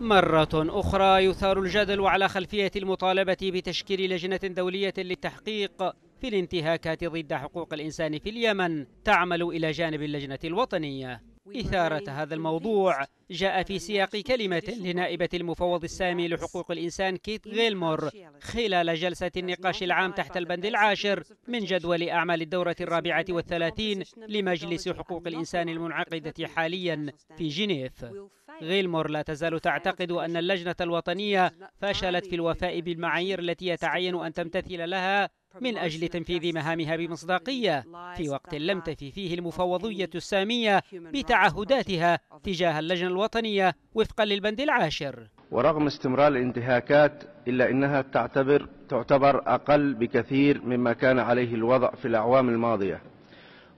مرة أخرى يثار الجدل على خلفية المطالبة بتشكيل لجنة دولية للتحقيق في الانتهاكات ضد حقوق الإنسان في اليمن تعمل إلى جانب اللجنة الوطنية إثارة هذا الموضوع جاء في سياق كلمة لنائبة المفوض السامي لحقوق الإنسان كيت غيلمور خلال جلسة النقاش العام تحت البند العاشر من جدول أعمال الدورة الرابعة والثلاثين لمجلس حقوق الإنسان المنعقدة حاليا في جنيف غيلمور لا تزال تعتقد أن اللجنة الوطنية فشلت في الوفاء بالمعايير التي يتعين أن تمتثل لها من أجل تنفيذ مهامها بمصداقية في وقت لم تفي فيه المفوضية السامية بتعهداتها تجاه اللجنة الوطنية وفقا للبند العاشر ورغم استمرار الانتهاكات إلا إنها تعتبر تعتبر أقل بكثير مما كان عليه الوضع في الأعوام الماضية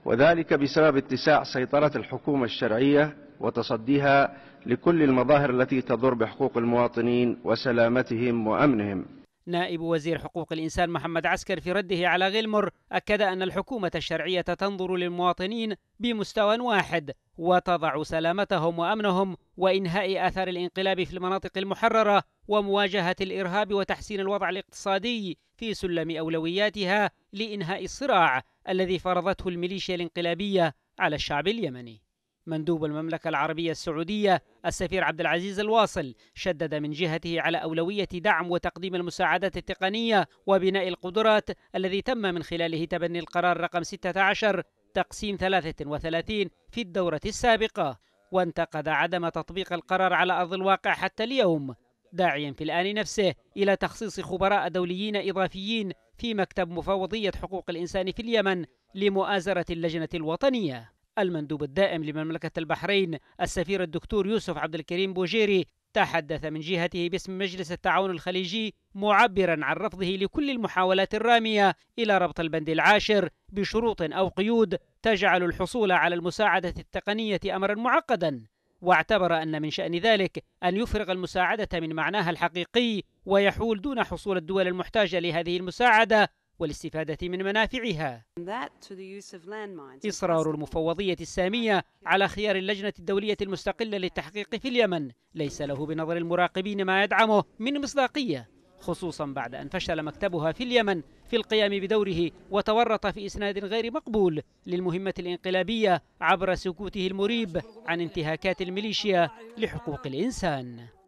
وذلك بسبب اتساع سيطرة الحكومة الشرعية وتصديها لكل المظاهر التي تضر بحقوق المواطنين وسلامتهم وأمنهم نائب وزير حقوق الإنسان محمد عسكر في رده على غيلمر أكد أن الحكومة الشرعية تنظر للمواطنين بمستوى واحد وتضع سلامتهم وأمنهم وإنهاء آثار الانقلاب في المناطق المحررة ومواجهة الإرهاب وتحسين الوضع الاقتصادي في سلم أولوياتها لإنهاء الصراع الذي فرضته الميليشيا الانقلابية على الشعب اليمني مندوب المملكة العربية السعودية السفير عبد العزيز الواصل شدد من جهته على أولوية دعم وتقديم المساعدات التقنية وبناء القدرات الذي تم من خلاله تبني القرار رقم 16 تقسيم 33 في الدورة السابقة وانتقد عدم تطبيق القرار على أرض الواقع حتى اليوم داعيا في الآن نفسه إلى تخصيص خبراء دوليين إضافيين في مكتب مفوضية حقوق الإنسان في اليمن لمؤازرة اللجنة الوطنية المندوب الدائم لمملكة البحرين السفير الدكتور يوسف عبد الكريم بوجيري تحدث من جهته باسم مجلس التعاون الخليجي معبرا عن رفضه لكل المحاولات الرامية إلى ربط البند العاشر بشروط أو قيود تجعل الحصول على المساعدة التقنية أمرا معقدا واعتبر أن من شأن ذلك أن يفرغ المساعدة من معناها الحقيقي ويحول دون حصول الدول المحتاجة لهذه المساعدة والاستفادة من منافعها إصرار المفوضية السامية على خيار اللجنة الدولية المستقلة للتحقيق في اليمن ليس له بنظر المراقبين ما يدعمه من مصداقية خصوصا بعد أن فشل مكتبها في اليمن في القيام بدوره وتورط في إسناد غير مقبول للمهمة الانقلابية عبر سكوته المريب عن انتهاكات الميليشيا لحقوق الإنسان